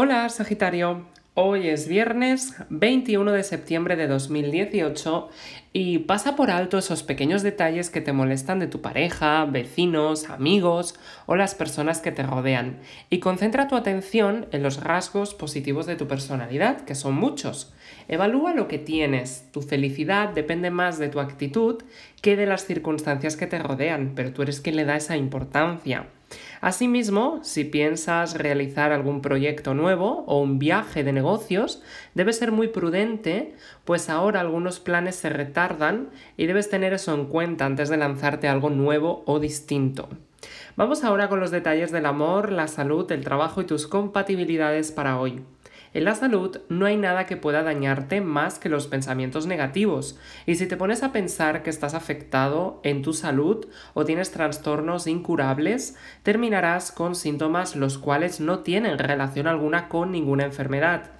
Hola Sagitario, hoy es viernes 21 de septiembre de 2018 y pasa por alto esos pequeños detalles que te molestan de tu pareja, vecinos, amigos o las personas que te rodean y concentra tu atención en los rasgos positivos de tu personalidad, que son muchos. Evalúa lo que tienes, tu felicidad depende más de tu actitud que de las circunstancias que te rodean, pero tú eres quien le da esa importancia. Asimismo, si piensas realizar algún proyecto nuevo o un viaje de negocios, debes ser muy prudente, pues ahora algunos planes se retardan y debes tener eso en cuenta antes de lanzarte algo nuevo o distinto. Vamos ahora con los detalles del amor, la salud, el trabajo y tus compatibilidades para hoy. En la salud no hay nada que pueda dañarte más que los pensamientos negativos, y si te pones a pensar que estás afectado en tu salud o tienes trastornos incurables, terminarás con síntomas los cuales no tienen relación alguna con ninguna enfermedad.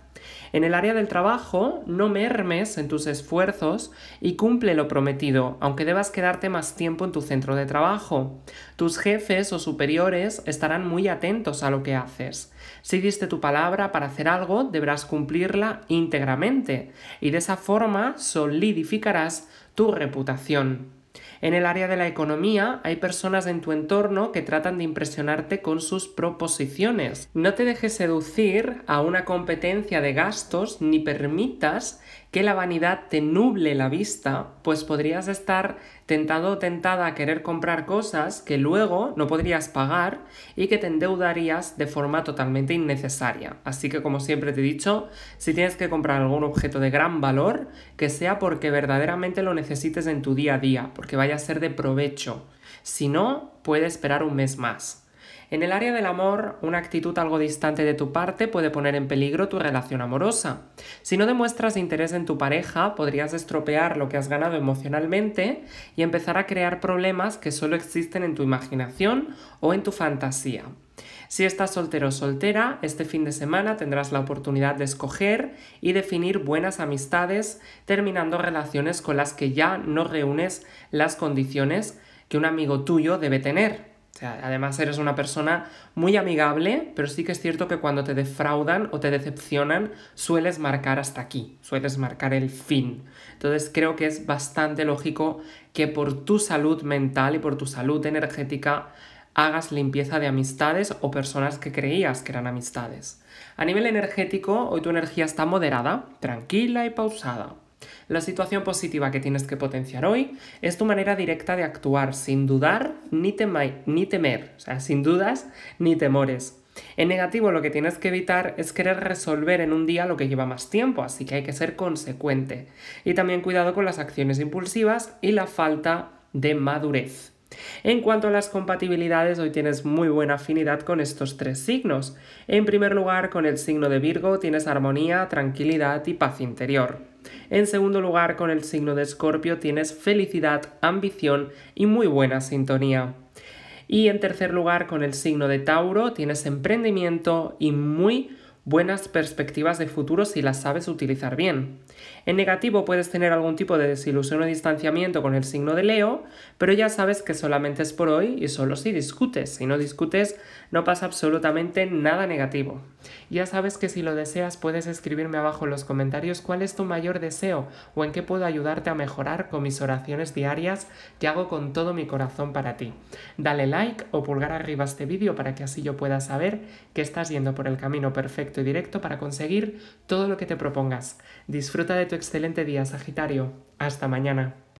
En el área del trabajo, no mermes en tus esfuerzos y cumple lo prometido, aunque debas quedarte más tiempo en tu centro de trabajo. Tus jefes o superiores estarán muy atentos a lo que haces. Si diste tu palabra para hacer algo, deberás cumplirla íntegramente y de esa forma solidificarás tu reputación. En el área de la economía hay personas en tu entorno que tratan de impresionarte con sus proposiciones. No te dejes seducir a una competencia de gastos ni permitas que la vanidad te nuble la vista, pues podrías estar tentado o tentada a querer comprar cosas que luego no podrías pagar y que te endeudarías de forma totalmente innecesaria. Así que como siempre te he dicho, si tienes que comprar algún objeto de gran valor, que sea porque verdaderamente lo necesites en tu día a día, porque vaya a ser de provecho. Si no, puede esperar un mes más. En el área del amor, una actitud algo distante de tu parte puede poner en peligro tu relación amorosa. Si no demuestras interés en tu pareja, podrías estropear lo que has ganado emocionalmente y empezar a crear problemas que solo existen en tu imaginación o en tu fantasía. Si estás soltero o soltera, este fin de semana tendrás la oportunidad de escoger y definir buenas amistades, terminando relaciones con las que ya no reúnes las condiciones que un amigo tuyo debe tener además eres una persona muy amigable, pero sí que es cierto que cuando te defraudan o te decepcionan, sueles marcar hasta aquí, sueles marcar el fin. Entonces creo que es bastante lógico que por tu salud mental y por tu salud energética hagas limpieza de amistades o personas que creías que eran amistades. A nivel energético, hoy tu energía está moderada, tranquila y pausada. La situación positiva que tienes que potenciar hoy es tu manera directa de actuar sin dudar ni, temer, o sea, sin dudas ni temores. En negativo lo que tienes que evitar es querer resolver en un día lo que lleva más tiempo, así que hay que ser consecuente. Y también cuidado con las acciones impulsivas y la falta de madurez. En cuanto a las compatibilidades, hoy tienes muy buena afinidad con estos tres signos. En primer lugar, con el signo de Virgo tienes armonía, tranquilidad y paz interior. En segundo lugar, con el signo de Escorpio tienes felicidad, ambición y muy buena sintonía. Y en tercer lugar, con el signo de Tauro tienes emprendimiento y muy buenas perspectivas de futuro si las sabes utilizar bien. En negativo puedes tener algún tipo de desilusión o distanciamiento con el signo de Leo, pero ya sabes que solamente es por hoy y solo si discutes. Si no discutes no pasa absolutamente nada negativo. Ya sabes que si lo deseas puedes escribirme abajo en los comentarios cuál es tu mayor deseo o en qué puedo ayudarte a mejorar con mis oraciones diarias que hago con todo mi corazón para ti. Dale like o pulgar arriba a este vídeo para que así yo pueda saber que estás yendo por el camino perfecto y directo para conseguir todo lo que te propongas. Disfruta de tu excelente día, Sagitario. Hasta mañana.